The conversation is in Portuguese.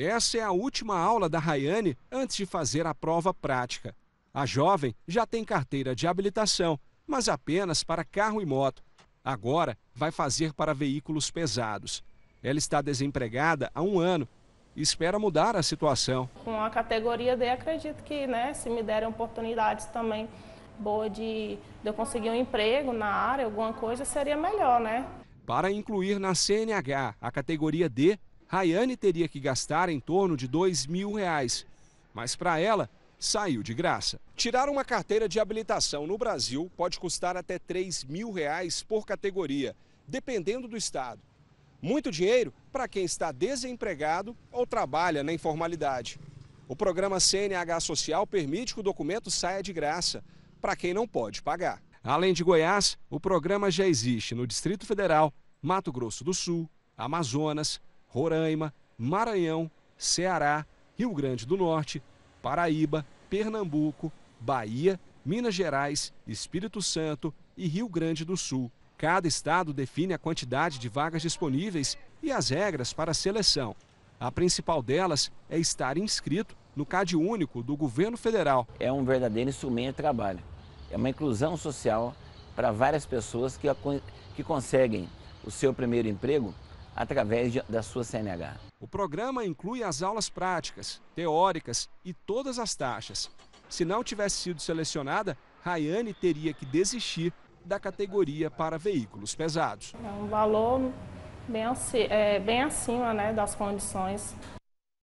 Essa é a última aula da Rayane antes de fazer a prova prática. A jovem já tem carteira de habilitação, mas apenas para carro e moto. Agora vai fazer para veículos pesados. Ela está desempregada há um ano e espera mudar a situação. Com a categoria D, acredito que né, se me derem oportunidades também boa de, de eu conseguir um emprego na área, alguma coisa, seria melhor, né? Para incluir na CNH a categoria D, Rayane teria que gastar em torno de dois mil reais, mas para ela saiu de graça. Tirar uma carteira de habilitação no Brasil pode custar até três mil reais por categoria, dependendo do estado. Muito dinheiro para quem está desempregado ou trabalha na informalidade. O programa CNH Social permite que o documento saia de graça para quem não pode pagar. Além de Goiás, o programa já existe no Distrito Federal, Mato Grosso do Sul, Amazonas, Roraima, Maranhão, Ceará, Rio Grande do Norte, Paraíba, Pernambuco, Bahia, Minas Gerais, Espírito Santo e Rio Grande do Sul. Cada estado define a quantidade de vagas disponíveis e as regras para a seleção. A principal delas é estar inscrito no CAD único do governo federal. É um verdadeiro instrumento de trabalho. É uma inclusão social para várias pessoas que, que conseguem o seu primeiro emprego através de, da sua CNH. O programa inclui as aulas práticas, teóricas e todas as taxas. Se não tivesse sido selecionada, Rayane teria que desistir da categoria para veículos pesados. É um valor bem, é, bem acima né, das condições